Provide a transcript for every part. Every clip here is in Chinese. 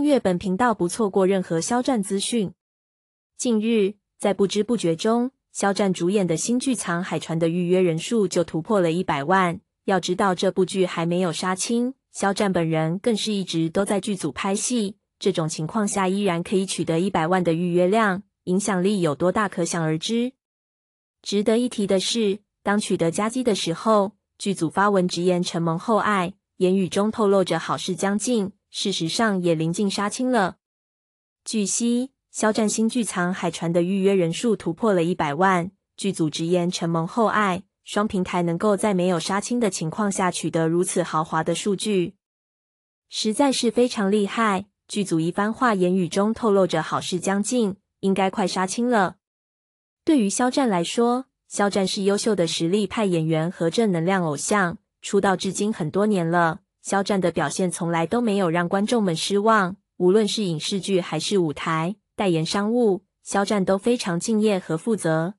订阅本频道，不错过任何肖战资讯。近日，在不知不觉中，肖战主演的新剧《藏海传》的预约人数就突破了一百万。要知道，这部剧还没有杀青，肖战本人更是一直都在剧组拍戏。这种情况下，依然可以取得一百万的预约量，影响力有多大，可想而知。值得一提的是，当取得佳绩的时候，剧组发文直言承蒙厚爱，言语中透露着好事将近。事实上也临近杀青了。据悉，肖战新剧《藏海传》的预约人数突破了一百万，剧组直言承蒙厚爱，双平台能够在没有杀青的情况下取得如此豪华的数据，实在是非常厉害。剧组一番话，言语中透露着好事将近，应该快杀青了。对于肖战来说，肖战是优秀的实力派演员和正能量偶像，出道至今很多年了。肖战的表现从来都没有让观众们失望，无论是影视剧还是舞台代言商务，肖战都非常敬业和负责。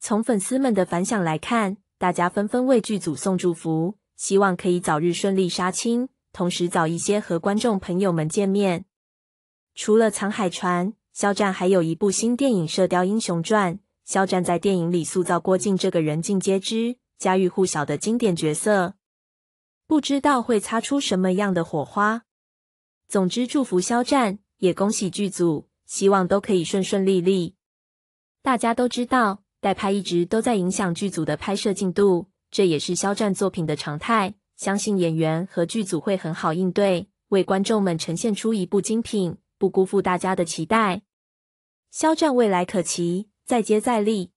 从粉丝们的反响来看，大家纷纷为剧组送祝福，希望可以早日顺利杀青，同时早一些和观众朋友们见面。除了《藏海传》，肖战还有一部新电影《射雕英雄传》，肖战在电影里塑造郭靖这个人尽皆知、家喻户晓的经典角色。不知道会擦出什么样的火花。总之，祝福肖战，也恭喜剧组，希望都可以顺顺利利。大家都知道，代拍一直都在影响剧组的拍摄进度，这也是肖战作品的常态。相信演员和剧组会很好应对，为观众们呈现出一部精品，不辜负大家的期待。肖战未来可期，再接再厉。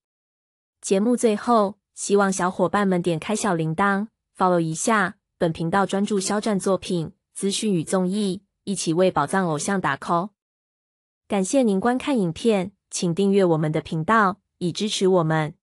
节目最后，希望小伙伴们点开小铃铛，follow 一下。本频道专注肖战作品资讯与综艺，一起为宝藏偶像打 call。感谢您观看影片，请订阅我们的频道以支持我们。